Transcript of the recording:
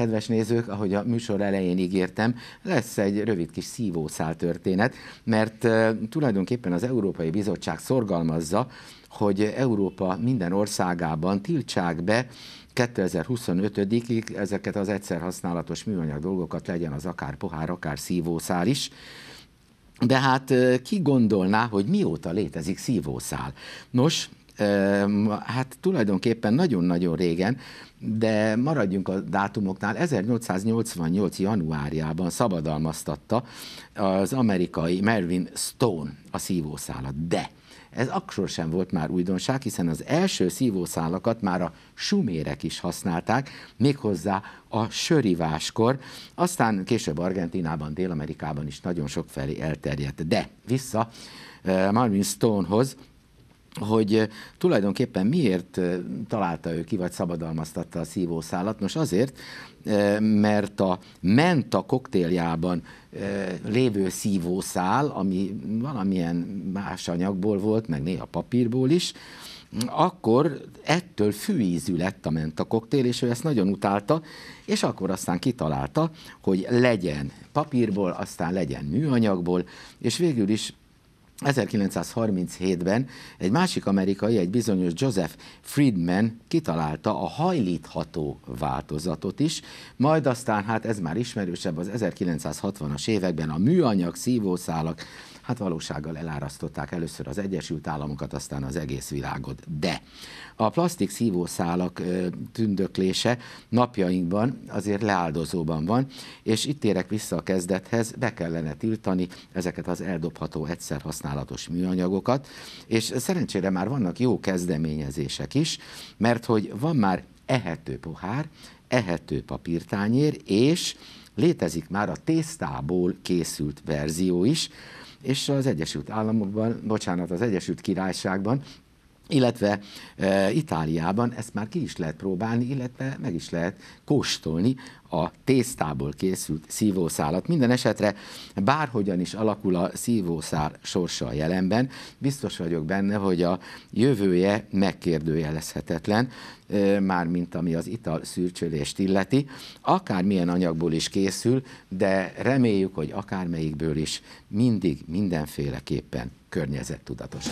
kedves nézők, ahogy a műsor elején ígértem, lesz egy rövid kis szívószál történet, mert tulajdonképpen az Európai Bizottság szorgalmazza, hogy Európa minden országában tiltsák be 2025-ig ezeket az egyszer használatos műanyag dolgokat legyen az akár pohár, akár szívószál is. De hát ki gondolná, hogy mióta létezik szívószál? Nos, hát tulajdonképpen nagyon-nagyon régen, de maradjunk a dátumoknál, 1888. januárjában szabadalmaztatta az amerikai Mervyn Stone a szívószálat, de ez akkor sem volt már újdonság, hiszen az első szívószálakat már a sumérek is használták, méghozzá a söriváskor, aztán később Argentinában, Dél-Amerikában is nagyon felé elterjedt. De vissza eh, Marvin Stonehoz, hogy eh, tulajdonképpen miért eh, találta ő ki, vagy szabadalmaztatta a szívószálat. Nos azért, eh, mert a menta koktéljában lévő szívószál, ami valamilyen más anyagból volt, meg néha papírból is, akkor ettől fűízű lett a menta koktél, és ő ezt nagyon utálta, és akkor aztán kitalálta, hogy legyen papírból, aztán legyen műanyagból, és végül is 1937-ben egy másik amerikai, egy bizonyos Joseph Friedman kitalálta a hajlítható változatot is, majd aztán, hát ez már ismerősebb, az 1960-as években a műanyag szívószálak hát valósággal elárasztották először az Egyesült Államokat, aztán az egész világot. De a plastik szívószálak tündöklése napjainkban azért leáldozóban van, és itt érek vissza a kezdethez, be kellene tiltani ezeket az eldobható egyszer használatos műanyagokat, és szerencsére már vannak jó kezdeményezések is, mert hogy van már ehető pohár, ehető papírtányér, és létezik már a tésztából készült verzió is, és az Egyesült Államokban, bocsánat, az Egyesült Királyságban illetve e, Itáliában ezt már ki is lehet próbálni, illetve meg is lehet kóstolni a tésztából készült szívószálat. Minden esetre bárhogyan is alakul a szívószál sorsa a jelenben, biztos vagyok benne, hogy a jövője megkérdőjelezhetetlen, e, már mint ami az ital szürcsölést illeti, akármilyen anyagból is készül, de reméljük, hogy akármelyikből is mindig mindenféleképpen környezettudatos.